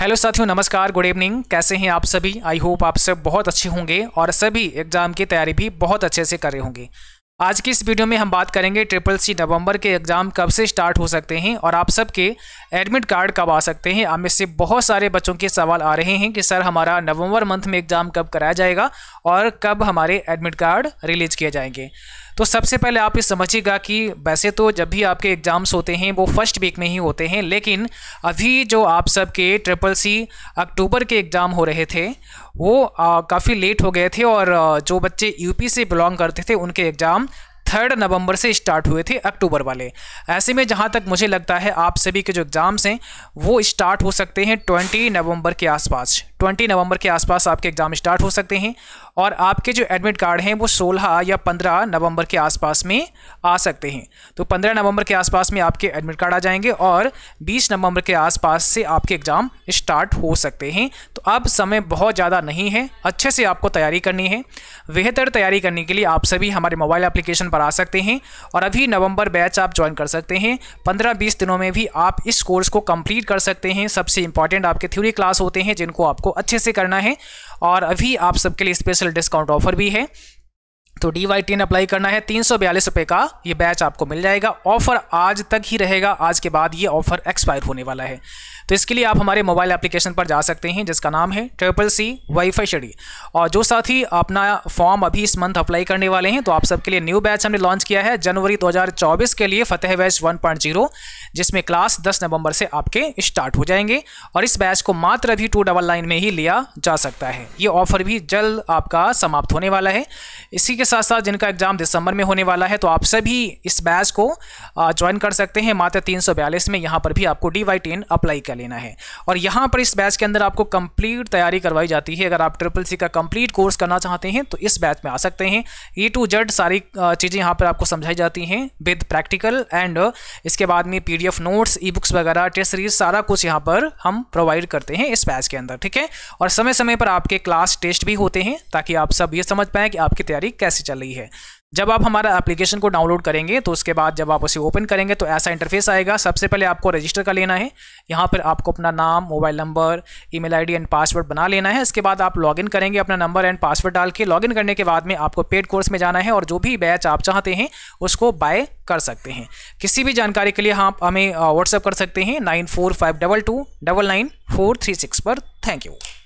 hello साथियों नमस्कार good evening कैसे हैं आप सभी आई होप आप सब बहुत अच्छे होंगे और सभी एग्जाम की तैयारी भी बहुत अच्छे से कर रहे होंगे आज की इस वीडियो में हम बात करेंगे ट्रिपल सी नवंबर के एग्ज़ाम कब से स्टार्ट हो सकते हैं और आप सबके एडमिट कार्ड कब आ सकते हैं आप में से बहुत सारे बच्चों के सवाल आ रहे हैं कि सर हमारा नवम्बर मंथ में एग्ज़ाम कब कराया जाएगा और कब हमारे एडमिट कार्ड रिलीज किए जाएंगे तो सबसे पहले आप ये समझिएगा कि वैसे तो जब भी आपके एग्ज़ाम्स होते हैं वो फर्स्ट वीक में ही होते हैं लेकिन अभी जो आप सबके ट्रिपल सी अक्टूबर के एग्ज़ाम हो रहे थे वो काफ़ी लेट हो गए थे और जो बच्चे यूपी से बिलोंग करते थे उनके एग्ज़ाम थर्ड नवंबर से स्टार्ट हुए थे अक्टूबर वाले ऐसे में जहाँ तक मुझे लगता है आप सभी के जो एग्ज़ाम्स हैं वो स्टार्ट हो सकते हैं ट्वेंटी नवंबर के आसपास ट्वेंटी नवंबर के आसपास आपके एग्ज़ाम स्टार्ट हो सकते हैं और आपके जो एडमिट कार्ड हैं वो सोलह या पंद्रह नवंबर के आसपास में आ सकते हैं तो पंद्रह नवंबर के आसपास में आपके एडमिट कार्ड आ जाएंगे और बीस नवंबर के आसपास से आपके एग्ज़ाम स्टार्ट हो सकते हैं तो अब समय बहुत ज़्यादा नहीं है अच्छे से आपको तैयारी करनी है बेहतर तैयारी करने के लिए आप सभी हमारे मोबाइल एप्लीकेशन पर आ सकते हैं और अभी नवंबर बैच आप ज्वाइन कर सकते हैं पंद्रह बीस दिनों में भी आप इस कोर्स को कंप्लीट कर सकते हैं सबसे इंपॉर्टेंट आपके थ्योरी क्लास होते हैं जिनको आपको आपको अच्छे से करना है और अभी आप सबके लिए स्पेशल डिस्काउंट ऑफर भी है तो डी वाई टेन अप्लाई करना है तीन सौ बयालीस रुपये का ये बैच आपको मिल जाएगा ऑफर आज तक ही रहेगा आज के बाद ये ऑफर एक्सपायर होने वाला है तो इसके लिए आप हमारे मोबाइल एप्लीकेशन पर जा सकते हैं जिसका नाम है ट्रिपल सी वाईफाई शडी और जो साथ ही अपना फॉर्म अभी इस मंथ अप्लाई करने वाले हैं तो आप सबके लिए न्यू बैच हमने लॉन्च किया है जनवरी 2024 के लिए फतेह बैच 1.0 जिसमें क्लास 10 नवंबर से आपके स्टार्ट हो जाएंगे और इस बैच को मात्र अभी टू डबल नाइन में ही लिया जा सकता है ये ऑफर भी जल्द आपका समाप्त होने वाला है इसी के साथ साथ जिनका एग्जाम दिसंबर में होने वाला है तो आप सभी इस बैच को ज्वाइन कर सकते हैं मात्र 342 में यहाँ पर भी आपको डी वाई टेन अप्लाई कर लेना है और यहाँ पर इस बैच के अंदर आपको कंप्लीट तैयारी करवाई जाती है अगर आप ट्रिपल सी का कंप्लीट कोर्स करना चाहते हैं तो इस बैच में आ सकते हैं ए टू जेड सारी चीज़ें यहाँ पर आपको समझाई जाती हैं विद प्रैक्टिकल एंड इसके बाद में पी नोट्स ई बुक्स वगैरह टेस्ट सीरीज सारा कुछ यहाँ पर हम प्रोवाइड करते हैं इस बैच के अंदर ठीक है और समय समय पर आपके क्लास टेस्ट भी होते हैं ताकि आप सब ये समझ पाएँ कि आपकी तैयारी कैसे ऐसी चल रही है जब आप हमारा एप्लीकेशन को डाउनलोड करेंगे तो उसके बाद जब आप उसे ओपन करेंगे तो ऐसा इंटरफेस आएगा सबसे पहले आपको रजिस्टर कर लेना है यहाँ पर आपको अपना नाम mobile number email ID and password बना लेना है इसके बाद आप लॉगिन करेंगे अपना नंबर एंड पासवर्ड डाल के लॉगिन करने के बाद में आपको पेड कोर्स में जाना है और जो भी बैच आप चाहते हैं उसको बाय कर सकते हैं किसी भी जानकारी के लिए आप हाँ, हमें व्हाट्सअप कर सकते हैं nine four five double two double nine four three six पर थैंक यू